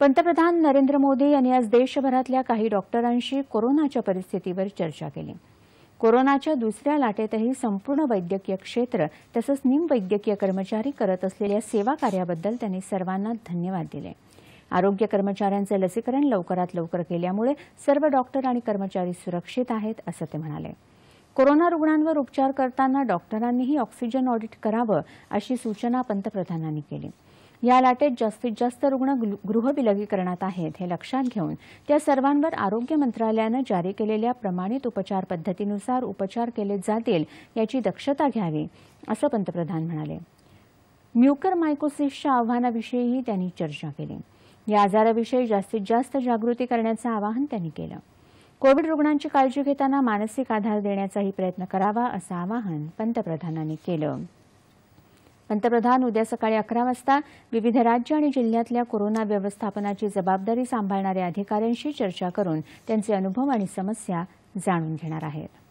पंतप्रधान नरेंद्र मोदी यांनी आज देशभरातल्या काही डॉक्टरांशी कोरोनाच्या परिस्थितीवर चर्चा केली कोरोनाच्या दुसऱ्या लाटेतही संपूर्ण वैद्यकीय क्षेत्र तसंच निमवैद्यकीय कर्मचारी करत असलेल्या सेवा कार्याबद्दल त्यांनी सर्वांना धन्यवाद दिले आरोग्य कर्मचाऱ्यांचं लसीकरण लवकरात लवकर केल्यामुळे सर्व डॉक्टर आणि कर्मचारी सुरक्षित आहेत असं ते म्हणाले कोरोना रुग्णांवर उपचार करताना डॉक्टरांनीही ऑक्सिजन ऑडिट करावं अशी सूचना पंतप्रधानांनी केली या लाटेत जास्तीत जास्त रुग्ण गृह विलगीकरणात आहेत हे लक्षात घेऊन त्या सर्वांवर आरोग्य मंत्रालयानं जारी केलेल्या प्रमाणित उपचार पद्धतीनुसार उपचार केले जातील याची दक्षता घ्यावी असं पंतप्रधान म्हणाले म्युकर मायकोसिसच्या आव्हानाविषयीही त्यांनी चर्चा केली या आजाराविषयी जास्तीत जास्त जागृती करण्याचं आवाहन त्यांनी केलं कोविड रुग्णांची काळजी घेताना मानसिक आधार देण्याचाही प्रयत्न करावा असं आवाहन पंतप्रधानांनी केलं पंतप्रधान उद्या सकाळी अकरा वाजता विविध राज्य आणि जिल्ह्यातल्या कोरोना व्यवस्थापनाची जबाबदारी सांभाळणाऱ्या अधिकाऱ्यांशी चर्चा करून त्यांचे अनुभव आणि समस्या जाणून घेणार आहेत